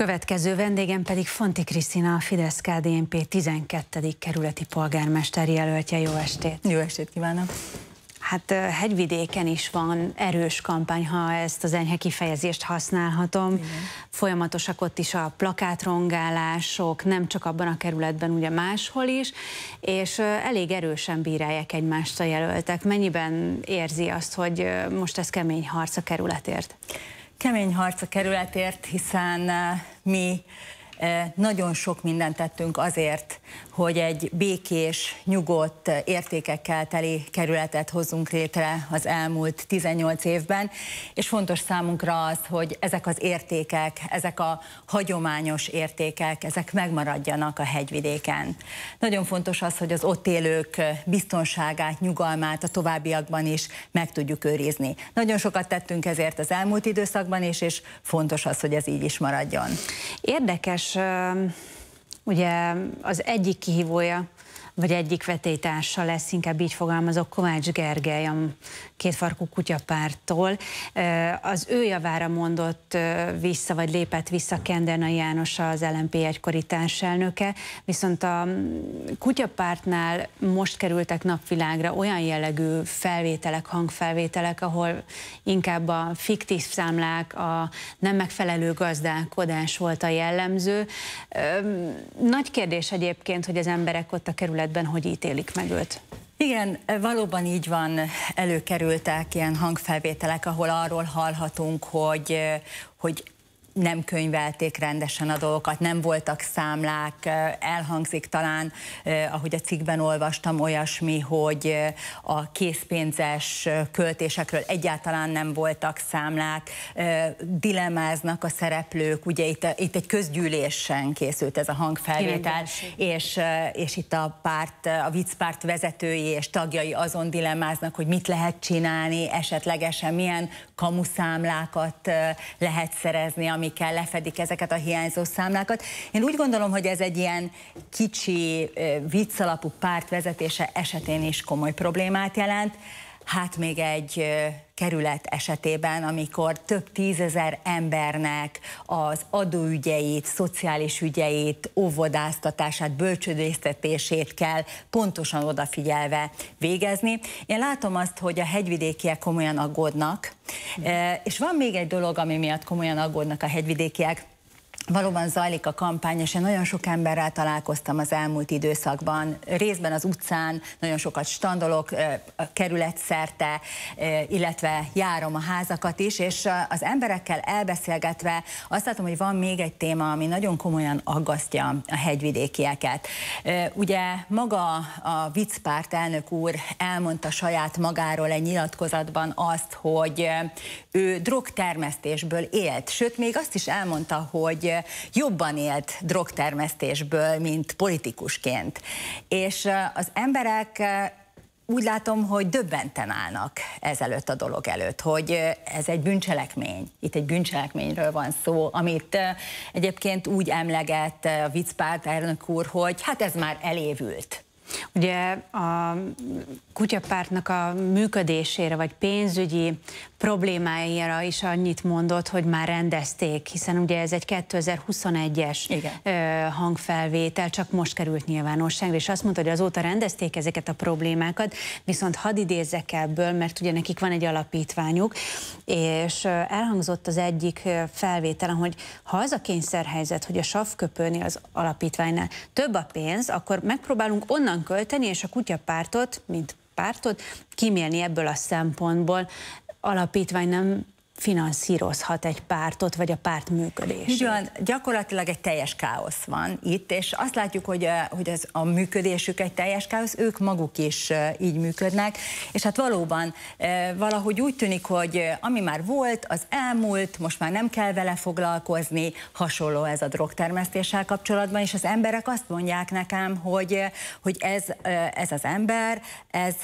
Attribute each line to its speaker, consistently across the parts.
Speaker 1: Következő vendégem pedig Fonti Krisztina, a fidesz KDNP 12. kerületi polgármester jelöltje. Jó estét! Jó estét kívánok! Hát hegyvidéken is van erős kampány, ha ezt az enyhe kifejezést használhatom. Igen. Folyamatosak ott is a plakátrongálások, nem csak abban a kerületben, ugye máshol is, és elég erősen bírálják egymást a jelöltek. Mennyiben érzi azt, hogy most ez kemény harc a kerületért?
Speaker 2: kemény harc a kerületért, hiszen eh, mi nagyon sok mindent tettünk azért, hogy egy békés, nyugodt, értékekkel teli kerületet hozzunk létre az elmúlt 18 évben, és fontos számunkra az, hogy ezek az értékek, ezek a hagyományos értékek, ezek megmaradjanak a hegyvidéken. Nagyon fontos az, hogy az ott élők biztonságát, nyugalmát a továbbiakban is meg tudjuk őrizni. Nagyon sokat tettünk ezért az elmúlt időszakban is, és fontos az, hogy ez így is maradjon.
Speaker 1: Érdekes és ugye az egyik kihívója vagy egyik vetélytársa lesz, inkább így fogalmazok, Kovács Gergely, a kétfarkú kutyapártól. Az ő javára mondott vissza, vagy lépett vissza Kenderna János, az LMP egykori társelnöke, viszont a kutyapártnál most kerültek napvilágra olyan jellegű felvételek, hangfelvételek, ahol inkább a fiktív számlák, a nem megfelelő gazdálkodás volt a jellemző. Nagy kérdés egyébként, hogy az emberek ott a kerület tekintetben, hogy ítélik meg őt?
Speaker 2: Igen, valóban így van, előkerültek ilyen hangfelvételek, ahol arról hallhatunk, hogy, hogy nem könyvelték rendesen a dolgokat, nem voltak számlák, elhangzik talán, ahogy a cikkben olvastam, olyasmi, hogy a készpénzes költésekről egyáltalán nem voltak számlák, dilemáznak a szereplők, ugye itt, itt egy közgyűlésen készült ez a hangfelvétel, és, és itt a párt, a viccpárt vezetői és tagjai azon dilemáznak, hogy mit lehet csinálni, esetlegesen milyen kamuszámlákat lehet szerezni, amik kell, lefedik ezeket a hiányzó számlákat. Én úgy gondolom, hogy ez egy ilyen kicsi, vicc alapú pártvezetése esetén is komoly problémát jelent hát még egy kerület esetében, amikor több tízezer embernek az adóügyeit, szociális ügyeit, óvodáztatását, bölcsődésztetését kell pontosan odafigyelve végezni. Én látom azt, hogy a hegyvidékiek komolyan aggódnak, mhm. és van még egy dolog, ami miatt komolyan aggódnak a hegyvidékiek, Valóban zajlik a kampány, és én nagyon sok emberrel találkoztam az elmúlt időszakban, részben az utcán, nagyon sokat standolok, szerte, illetve járom a házakat is, és az emberekkel elbeszélgetve azt látom, hogy van még egy téma, ami nagyon komolyan aggasztja a hegyvidékieket. Ugye maga a viccpárt elnök úr elmondta saját magáról egy nyilatkozatban azt, hogy ő drogtermesztésből élt, sőt még azt is elmondta, hogy jobban élt drogtermesztésből, mint politikusként. És az emberek úgy látom, hogy döbbenten állnak ezelőtt a dolog előtt, hogy ez egy bűncselekmény. Itt egy bűncselekményről van szó, amit egyébként úgy emleget a viccpárt elnök úr, hogy hát ez már elévült. Ugye a kutyapártnak a működésére, vagy pénzügyi
Speaker 1: problémáira is annyit mondott, hogy már rendezték, hiszen ugye ez egy 2021-es hangfelvétel, csak most került nyilvánosságra, és azt mondta, hogy azóta rendezték ezeket a problémákat, viszont hadd idézzek ebből, mert ugye nekik van egy alapítványuk, és elhangzott az egyik felvételen, hogy ha az a kényszerhelyzet, hogy a savköpőnél az alapítványnál több a pénz, akkor megpróbálunk onnan hogyan költeni, és a kutyapártot, mint pártot, kimélni ebből a szempontból. Alapítvány nem finanszírozhat egy pártot, vagy a párt működését? Így
Speaker 2: van, gyakorlatilag egy teljes káosz van itt, és azt látjuk, hogy, eh, hogy ez a működésük egy teljes káosz, ők maguk is eh, így működnek, és hát valóban eh, valahogy úgy tűnik, hogy ami már volt, az elmúlt, most már nem kell vele foglalkozni, hasonló ez a drogtermesztéssel kapcsolatban, és az emberek azt mondják nekem, hogy, hogy ez, ez az ember, ez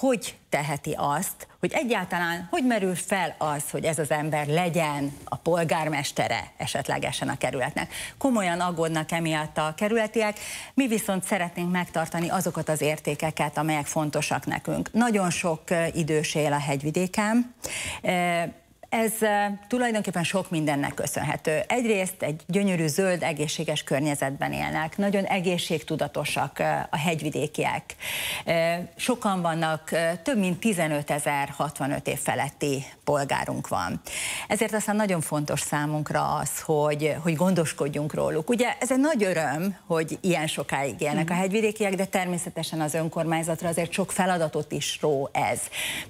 Speaker 2: hogy teheti azt, hogy egyáltalán hogy merül fel az, hogy ez az ember legyen a polgármestere esetlegesen a kerületnek. Komolyan aggódnak emiatt a kerületiek, mi viszont szeretnénk megtartani azokat az értékeket, amelyek fontosak nekünk. Nagyon sok idős él a hegyvidéken, ez tulajdonképpen sok mindennek köszönhető. Egyrészt egy gyönyörű, zöld, egészséges környezetben élnek, nagyon egészségtudatosak a hegyvidékiek. Sokan vannak, több mint 15 ezer 65 év feletti polgárunk van. Ezért aztán nagyon fontos számunkra az, hogy, hogy gondoskodjunk róluk. Ugye ez egy nagy öröm, hogy ilyen sokáig élnek a mm. hegyvidékiek, de természetesen az önkormányzatra azért sok feladatot is ró ez.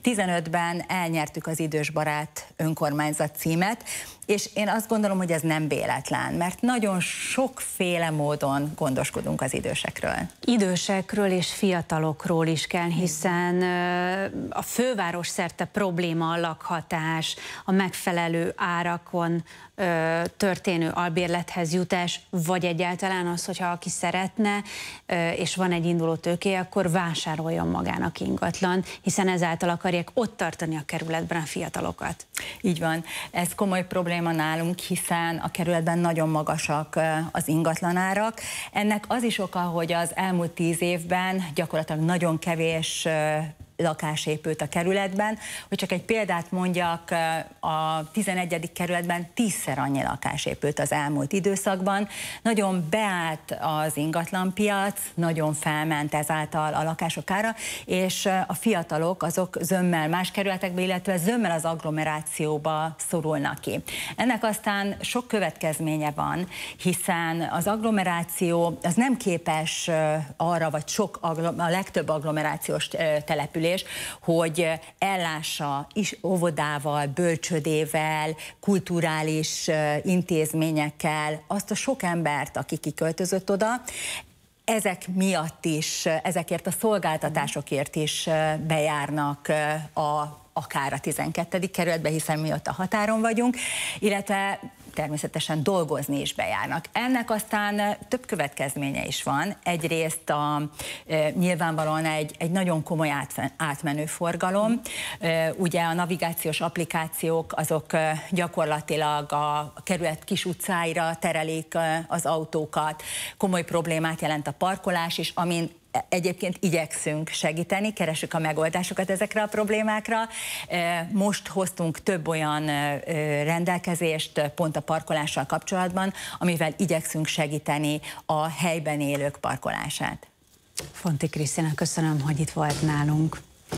Speaker 2: 15-ben elnyertük az idős barát önkormányzatot önkormányzat címet, és én azt gondolom, hogy ez nem véletlen, mert nagyon sokféle módon gondoskodunk az idősekről.
Speaker 1: Idősekről és fiatalokról is kell, hiszen a főváros szerte probléma a lakhatás, a megfelelő árakon történő albérlethez jutás, vagy egyáltalán az, hogyha aki szeretne, és van egy induló tőké, akkor vásároljon magának ingatlan, hiszen ezáltal akarják ott tartani a
Speaker 2: kerületben a fiatalokat. Így van, ez komoly probléma probléma nálunk, hiszen a kerületben nagyon magasak az ingatlanárak. Ennek az is oka, hogy az elmúlt tíz évben gyakorlatilag nagyon kevés lakás épült a kerületben. Hogy csak egy példát mondjak, a 11. kerületben tízszer annyi lakás épült az elmúlt időszakban. Nagyon beállt az ingatlanpiac, nagyon felment ezáltal a lakások ára, és a fiatalok azok zömmel más kerületekbe, illetve zömmel az agglomerációba szorulnak ki. Ennek aztán sok következménye van, hiszen az agglomeráció az nem képes arra, vagy sok a legtöbb agglomerációs település, település, hogy ellássa is óvodával, bölcsödével, kulturális intézményekkel azt a sok embert, aki kiköltözött oda, ezek miatt is, ezekért a szolgáltatásokért is bejárnak a akár a 12. kerületbe, hiszen mi ott a határon vagyunk, illetve természetesen dolgozni is bejárnak. Ennek aztán eh, több következménye is van. Egyrészt a, eh, nyilvánvalóan egy, egy nagyon komoly átmenő forgalom. Eh, ugye a navigációs applikációk azok gyakorlatilag a kerület kis utcáira terelik az autókat, komoly problémát jelent a parkolás is, amin Egyébként igyekszünk segíteni, keresünk a megoldásokat ezekre a problémákra. Most hoztunk több olyan rendelkezést pont a parkolással kapcsolatban, amivel igyekszünk segíteni a helyben élők parkolását.
Speaker 1: Fonti Krisztina, köszönöm, hogy itt volt nálunk.